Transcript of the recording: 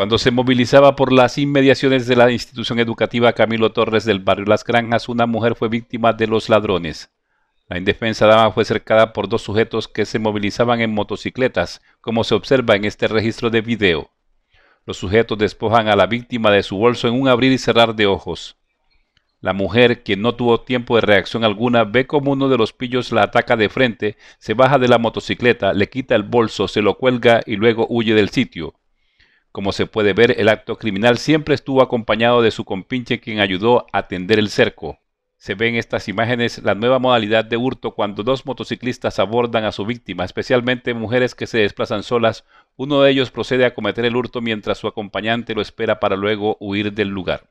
Cuando se movilizaba por las inmediaciones de la institución educativa Camilo Torres del barrio Las Granjas, una mujer fue víctima de los ladrones. La indefensa dama fue cercada por dos sujetos que se movilizaban en motocicletas, como se observa en este registro de video. Los sujetos despojan a la víctima de su bolso en un abrir y cerrar de ojos. La mujer, quien no tuvo tiempo de reacción alguna, ve como uno de los pillos la ataca de frente, se baja de la motocicleta, le quita el bolso, se lo cuelga y luego huye del sitio. Como se puede ver, el acto criminal siempre estuvo acompañado de su compinche quien ayudó a tender el cerco. Se ve en estas imágenes la nueva modalidad de hurto cuando dos motociclistas abordan a su víctima, especialmente mujeres que se desplazan solas. Uno de ellos procede a cometer el hurto mientras su acompañante lo espera para luego huir del lugar.